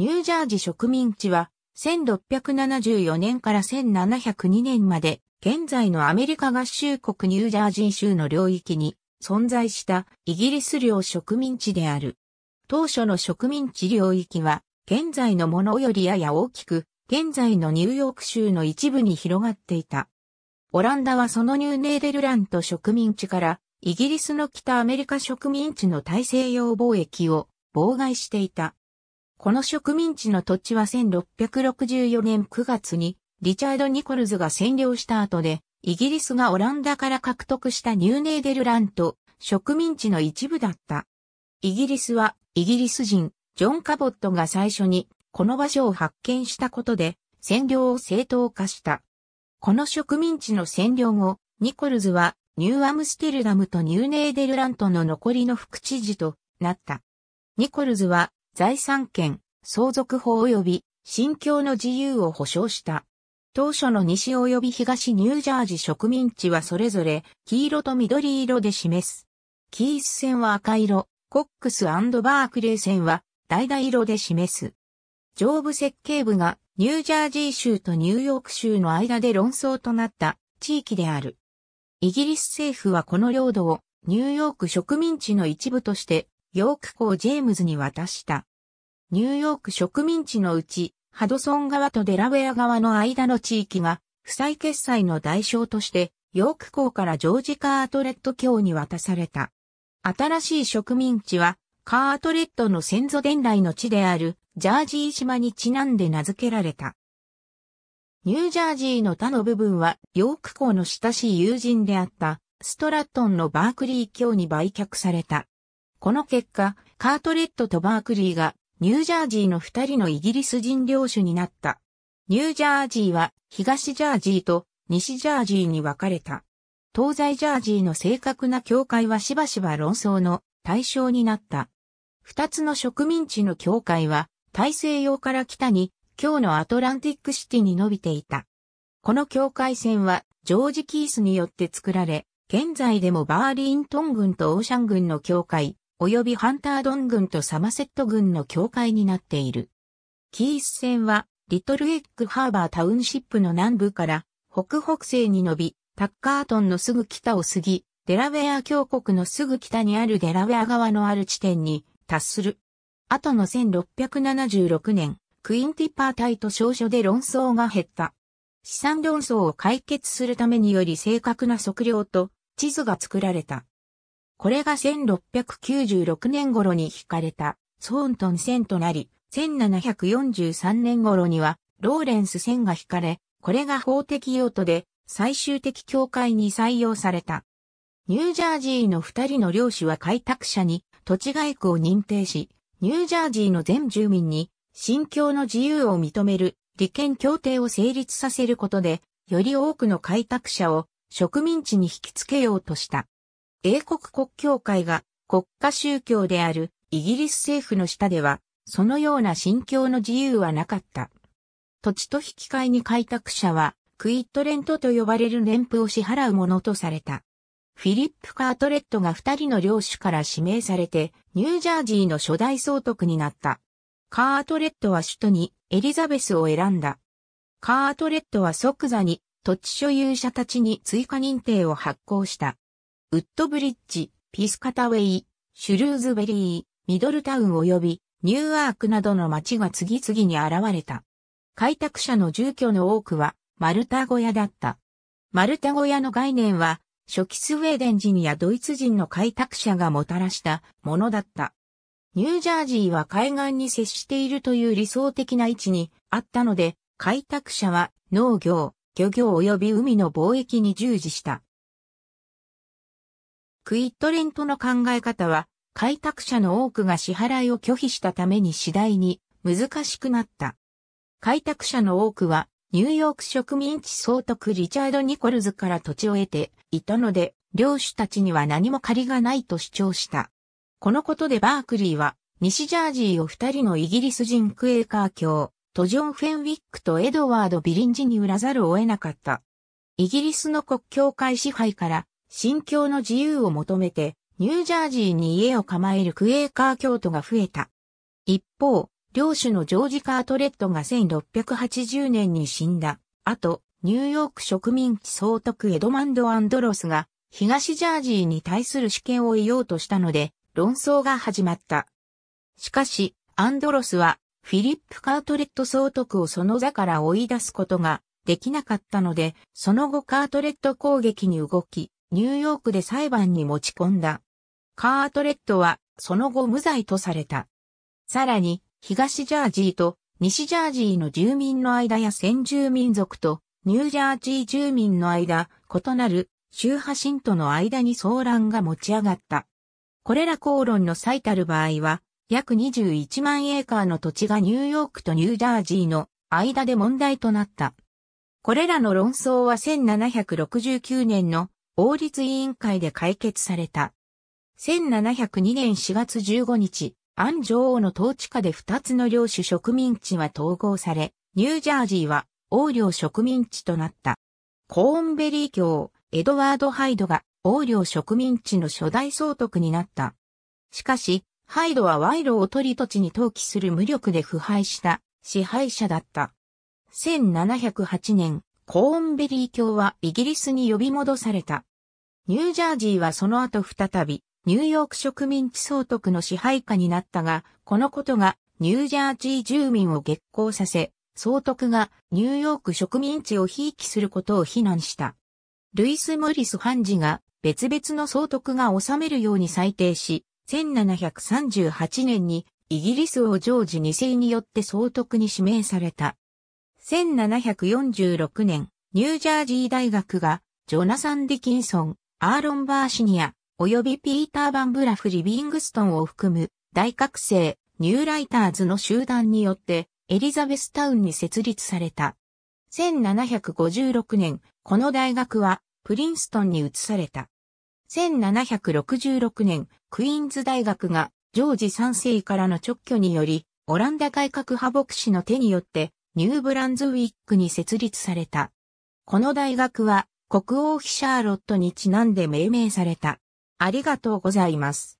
ニュージャージ植民地は1674年から1702年まで現在のアメリカ合衆国ニュージャージー州の領域に存在したイギリス領植民地である。当初の植民地領域は現在のものよりやや大きく現在のニューヨーク州の一部に広がっていた。オランダはそのニューネーデルラント植民地からイギリスの北アメリカ植民地の大西洋貿易を妨害していた。この植民地の土地は1664年9月にリチャード・ニコルズが占領した後で、イギリスがオランダから獲得したニューネーデルラント、植民地の一部だった。イギリスは、イギリス人、ジョン・カボットが最初に、この場所を発見したことで、占領を正当化した。この植民地の占領後、ニコルズは、ニューアムステルダムとニューネーデルラントの残りの副知事となった。ニコルズは、財産権、相続法及び信教の自由を保障した。当初の西及び東ニュージャージ植民地はそれぞれ黄色と緑色で示す。キース線は赤色、コックスバークレー線は橙色で示す。上部設計部がニュージャージー州とニューヨーク州の間で論争となった地域である。イギリス政府はこの領土をニューヨーク植民地の一部としてヨーク港ジェームズに渡した。ニューヨーク植民地のうち、ハドソン川とデラウェア川の間の地域が、負債決済の代償として、ヨーク港からジョージ・カートレット卿に渡された。新しい植民地は、カートレットの先祖伝来の地である、ジャージー島にちなんで名付けられた。ニュージャージーの他の部分は、ヨーク港の親しい友人であった、ストラットンのバークリー卿に売却された。この結果、カートレットとバークリーがニュージャージーの二人のイギリス人領主になった。ニュージャージーは東ジャージーと西ジャージーに分かれた。東西ジャージーの正確な境界はしばしば論争の対象になった。二つの植民地の境界は大西洋から北に今日のアトランティックシティに伸びていた。この境界線はジョージ・キースによって作られ、現在でもバーリントン軍とオーシャン軍の境界、及びハンタードン軍とサマセット軍の境界になっている。キース線は、リトルエッグハーバータウンシップの南部から、北北西に伸び、タッカートンのすぐ北を過ぎ、デラウェア峡谷のすぐ北にあるデラウェア側のある地点に達する。後の1676年、クインティパータイと少書で論争が減った。資産論争を解決するためにより正確な測量と地図が作られた。これが1696年頃に引かれたソーントン線となり、1743年頃にはローレンス線が引かれ、これが法的用途で最終的境界に採用された。ニュージャージーの二人の領主は開拓者に土地外区を認定し、ニュージャージーの全住民に信教の自由を認める利権協定を成立させることで、より多くの開拓者を植民地に引きつけようとした。英国国教会が国家宗教であるイギリス政府の下では、そのような信教の自由はなかった。土地と引き換えに開拓者は、クイットレントと呼ばれる年賦を支払うものとされた。フィリップ・カートレットが二人の領主から指名されて、ニュージャージーの初代総督になった。カートレットは首都にエリザベスを選んだ。カートレットは即座に土地所有者たちに追加認定を発行した。ウッドブリッジ、ピスカタウェイ、シュルーズベリー、ミドルタウン及びニューアークなどの町が次々に現れた。開拓者の住居の多くはマルタ小屋だった。マルタ小屋の概念は初期スウェーデン人やドイツ人の開拓者がもたらしたものだった。ニュージャージーは海岸に接しているという理想的な位置にあったので、開拓者は農業、漁業及び海の貿易に従事した。クイットレントの考え方は、開拓者の多くが支払いを拒否したために次第に難しくなった。開拓者の多くは、ニューヨーク植民地総督リチャード・ニコルズから土地を得ていたので、領主たちには何も借りがないと主張した。このことでバークリーは、西ジャージーを二人のイギリス人クエーカー教、トジョン・フェンウィックとエドワード・ビリンジに売らざるを得なかった。イギリスの国境会支配から信教の自由を求めて、ニュージャージーに家を構えるクエーカー教徒が増えた。一方、領主のジョージ・カートレットが1680年に死んだ。あと、ニューヨーク植民地総督エドマンド・アンドロスが、東ジャージーに対する主権を得ようとしたので、論争が始まった。しかし、アンドロスは、フィリップ・カートレット総督をその座から追い出すことができなかったので、その後カートレット攻撃に動き、ニューヨークで裁判に持ち込んだ。カートレットはその後無罪とされた。さらに、東ジャージーと西ジャージーの住民の間や先住民族とニュージャージー住民の間、異なる宗派信徒の間に騒乱が持ち上がった。これら口論の最たる場合は、約21万エーカーの土地がニューヨークとニュージャージーの間で問題となった。これらの論争は1769年の王立委員会で解決された。1702年4月15日、安女王の統治下で2つの領主植民地は統合され、ニュージャージーは王領植民地となった。コーンベリー教、エドワード・ハイドが王領植民地の初代総督になった。しかし、ハイドは賄賂を取り土地に投棄する無力で腐敗した支配者だった。1708年、コーンベリー卿はイギリスに呼び戻された。ニュージャージーはその後再び、ニューヨーク植民地総督の支配下になったが、このことがニュージャージー住民を激高させ、総督がニューヨーク植民地をひいきすることを非難した。ルイス・モリス判事が別々の総督が治めるように裁定し、1738年にイギリス王ジョージ2世によって総督に指名された。1746年、ニュージャージー大学が、ジョナサン・ディキンソン、アーロン・バーシニア、及びピーター・バン・ブラフ・リビングストンを含む、大学生、ニューライターズの集団によって、エリザベスタウンに設立された。1756年、この大学は、プリンストンに移された。1766年、クイーンズ大学が、ジョージ3世からの直挙により、オランダ改革派牧師の手によって、ニューブランズウィックに設立された。この大学は国王ィシャーロットにちなんで命名された。ありがとうございます。